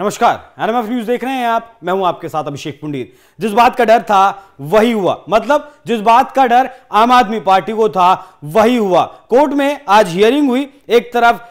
नमस्कार NMF news देख रहे हैं आप मैं हूं आपके साथ अभिषेक पुंडीर जिस बात का डर था वही हुआ मतलब जिस बात का डर आम आदमी पार्टी को था वही हुआ कोर्ट में आज हियरिंग हुई एक तरफ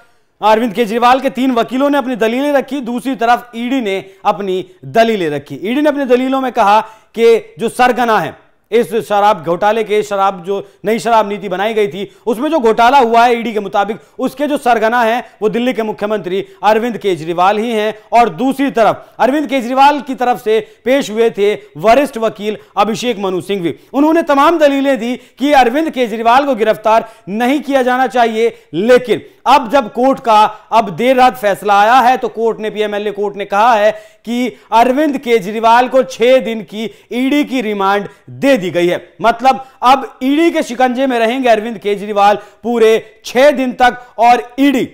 अरविंद केजरीवाल के तीन वकीलों ने अपनी दलीलें रखी दूसरी तरफ ईडी ने अपनी दलीलें रखी ईडी ने अपनी दलीलों में कहा कि जो सरगना है इस शराब घोटाले के शराब जो नई शराब नीति बनाई गई थी उसमें जो घोटाला हुआ है ईडी के मुताबिक उसके जो सरगना है वो दिल्ली के मुख्यमंत्री अरविंद केजरीवाल ही हैं और दूसरी तरफ अरविंद केजरीवाल की तरफ से पेश हुए थे वरिष्ठ वकील अभिषेक मनु सिंह भी उन्होंने तमाम दलीलें दी कि अरविंद केजरीवाल को गिरफ्तार नहीं किया जाना चाहिए लेकिन अब जब कोर्ट का अब देर रात फैसला आया है तो कोर्ट ने पीएमएलए कोर्ट ने कहा है कि अरविंद केजरीवाल को छह दिन की ईडी की रिमांड दे दी गई है मतलब अब ईडी के शिकंजे में रहेंगे अरविंद केजरीवाल पूरे छह दिन तक और ईडी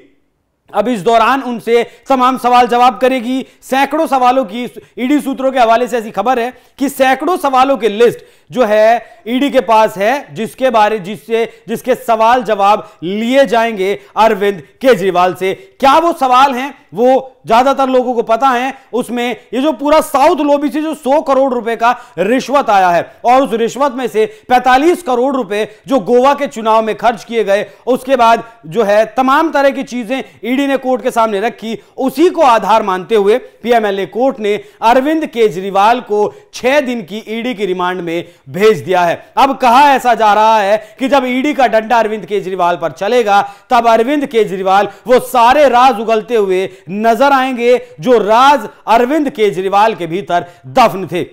अब इस दौरान उनसे तमाम सवाल जवाब करेगी सैकड़ों सवालों की ईडी सूत्रों के हवाले से ऐसी खबर है कि सैकड़ों सवालों की लिस्ट जो है ईडी के पास है जिसके बारे जिससे जिसके सवाल जवाब लिए जाएंगे अरविंद केजरीवाल से क्या वो सवाल हैं वो ज्यादातर लोगों को पता है उसमें ये जो पूरा साउथ लोबी से जो 100 करोड़ रुपए का रिश्वत आया है और उस रिश्वत में से 45 करोड़ रुपए जो गोवा के चुनाव में खर्च किए गए उसके बाद जो है तमाम तरह की चीजें ईडी ने कोर्ट के सामने रखी उसी को आधार मानते हुए पीएमएलए कोर्ट ने अरविंद केजरीवाल को छह दिन की ईडी की रिमांड में भेज दिया है अब कहा ऐसा जा रहा है कि जब ईडी का डंडा अरविंद केजरीवाल पर चलेगा तब अरविंद केजरीवाल वो सारे राज उगलते हुए नजर आएंगे जो राज अरविंद केजरीवाल के भीतर दफन थे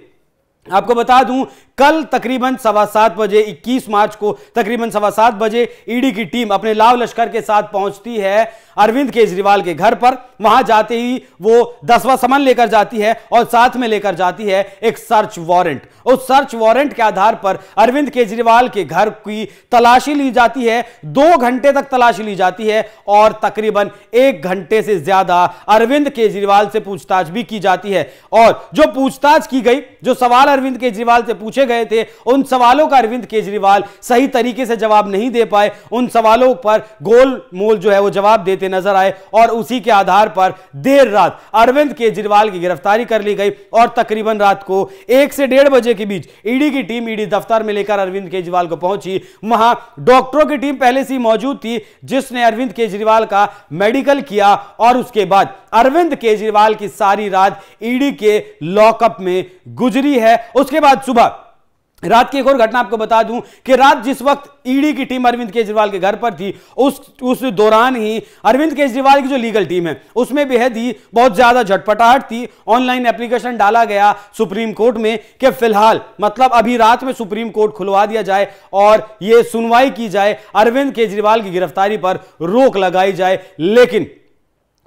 आपको बता दूं कल तकरीबन सवा सात बजे 21 मार्च को तकरीबन सवा सात बजे ईडी की टीम अपने लाव लश्कर के साथ पहुंचती है अरविंद केजरीवाल के घर पर वहां जाते ही वो दसवा समन लेकर जाती है और साथ में लेकर जाती है एक सर्च वारंट उस सर्च वारंट के आधार पर अरविंद केजरीवाल के घर की तलाशी ली जाती है दो घंटे तक तलाशी ली जाती है और तकरीबन एक घंटे से ज्यादा अरविंद केजरीवाल से पूछताछ भी की जाती है और जो पूछताछ की गई जो सवाल अरविंद केजरीवाल से पूछे गए थे उन सवालों का अरविंद केजरीवाल सही तरीके से जवाब नहीं दे पाए उन सवालों पर गोल मोल जो है वो जवाब देते होते नजर आए और उसी के आधार पर देर रात अरविंद केजरीवाल की गिरफ्तारी कर ली गई और तकरीबन रात को एक से डेढ़ बजे के बीच ईडी की टीम ईडी दफ्तर में लेकर अरविंद केजरीवाल को पहुंची वहां डॉक्टरों की टीम पहले से मौजूद थी जिसने अरविंद केजरीवाल का मेडिकल किया और उसके बाद अरविंद केजरीवाल की सारी रात ईडी के लॉकअप में गुजरी है उसके बाद सुबह रात की एक और घटना आपको बता दूं कि रात जिस वक्त ईडी की टीम अरविंद केजरीवाल के घर पर थी उस उस दौरान ही अरविंद केजरीवाल की जो लीगल टीम है उसमें बेहद ही बहुत ज़्यादा झटपटाहट थी ऑनलाइन एप्लीकेशन डाला गया सुप्रीम कोर्ट में कि फिलहाल मतलब अभी रात में सुप्रीम कोर्ट खुलवा दिया जाए और ये सुनवाई की जाए अरविंद केजरीवाल की गिरफ्तारी पर रोक लगाई जाए लेकिन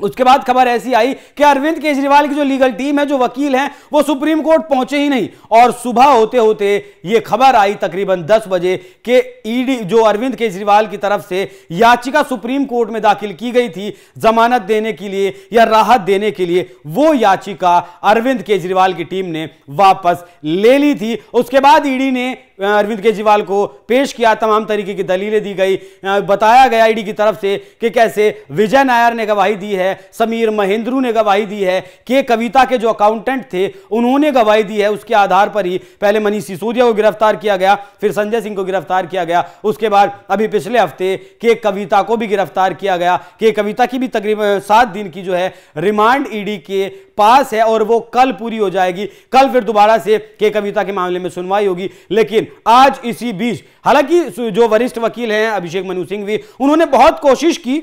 उसके बाद खबर ऐसी आई कि अरविंद केजरीवाल की जो लीगल टीम है जो वकील हैं वो सुप्रीम कोर्ट पहुंचे ही नहीं और सुबह होते होते ये खबर आई तकरीबन 10 बजे कि ईडी जो अरविंद केजरीवाल की तरफ से याचिका सुप्रीम कोर्ट में दाखिल की गई थी जमानत देने के लिए या राहत देने के लिए वो याचिका अरविंद केजरीवाल की टीम ने वापस ले ली थी उसके बाद ईडी ने अरविंद केजरीवाल को पेश किया तमाम तरीके की दलीलें दी गई बताया गया ईडी की तरफ से कि कैसे विजय नायर ने गवाही दी है समीर महेंद्रू ने गवाही दी है के कविता के जो अकाउंटेंट थे उन्होंने गवाही दी है उसके आधार पर ही पहले मनीष सिसोदिया को गिरफ्तार किया गया फिर संजय सिंह को गिरफ्तार किया गया उसके बाद अभी पिछले हफ्ते के कविता को भी गिरफ्तार किया गया के कविता की भी तकरीबन सात दिन की जो है रिमांड ईडी के पास है और वो कल पूरी हो जाएगी कल फिर दोबारा से के कविता के मामले में सुनवाई होगी लेकिन आज इसी बीच हालांकि जो वरिष्ठ वकील हैं अभिषेक मनु सिंह भी उन्होंने बहुत कोशिश की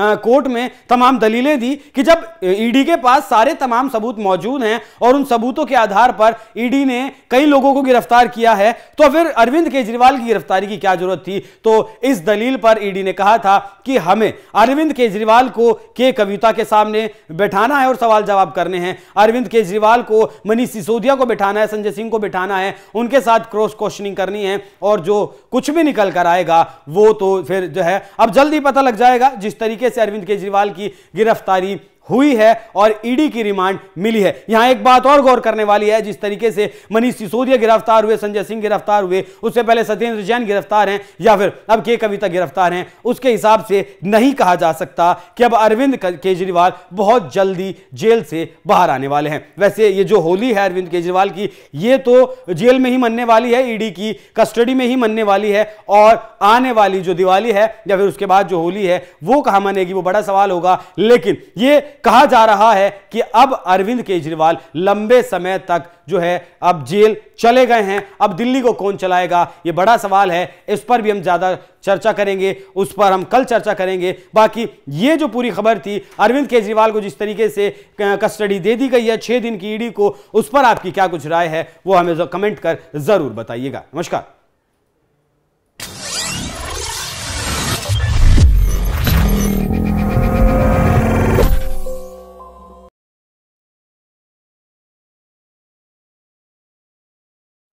कोर्ट में तमाम दलीलें दी कि जब ईडी e के पास सारे तमाम सबूत मौजूद हैं और उन सबूतों के आधार पर ईडी e ने कई लोगों को गिरफ्तार किया है तो फिर अरविंद केजरीवाल की गिरफ्तारी की क्या जरूरत थी तो इस दलील पर ईडी e ने कहा था कि हमें अरविंद केजरीवाल को के कविता के सामने बैठाना है और सवाल जवाब करने हैं अरविंद केजरीवाल को मनीष सिसोदिया को बैठाना है संजय सिंह को बैठाना है उनके साथ क्रॉस क्वेश्चनिंग करनी है और जो कुछ भी निकल कर आएगा वो तो फिर जो है अब जल्द ही पता लग जाएगा जिस तरीके तरीके से अरविंद केजरीवाल की गिरफ्तारी हुई है और ईडी e की रिमांड मिली है यहां एक बात और गौर करने वाली है जिस तरीके से मनीष सिसोदिया गिरफ्तार हुए संजय सिंह गिरफ्तार हुए उससे पहले सत्येंद्र जैन गिरफ्तार हैं या फिर अब के कविता गिरफ्तार हैं उसके हिसाब से नहीं कहा जा सकता कि अब अरविंद केजरीवाल बहुत जल्दी जेल से बाहर आने वाले हैं वैसे ये जो होली है अरविंद केजरीवाल की ये तो जेल में ही मनने वाली है ईडी e की कस्टडी में ही मनने वाली है और आने वाली जो दिवाली है या फिर उसके बाद जो होली है वो कहा मनेगी वो बड़ा सवाल होगा लेकिन ये कहा जा रहा है कि अब अरविंद केजरीवाल लंबे समय तक जो है अब जेल चले गए हैं अब दिल्ली को कौन चलाएगा ये बड़ा सवाल है इस पर भी हम ज्यादा चर्चा करेंगे उस पर हम कल चर्चा करेंगे बाकी ये जो पूरी खबर थी अरविंद केजरीवाल को जिस तरीके से कस्टडी दे दी गई है छह दिन की ईडी को उस पर आपकी क्या कुछ राय है वो हमें कमेंट कर जरूर बताइएगा नमस्कार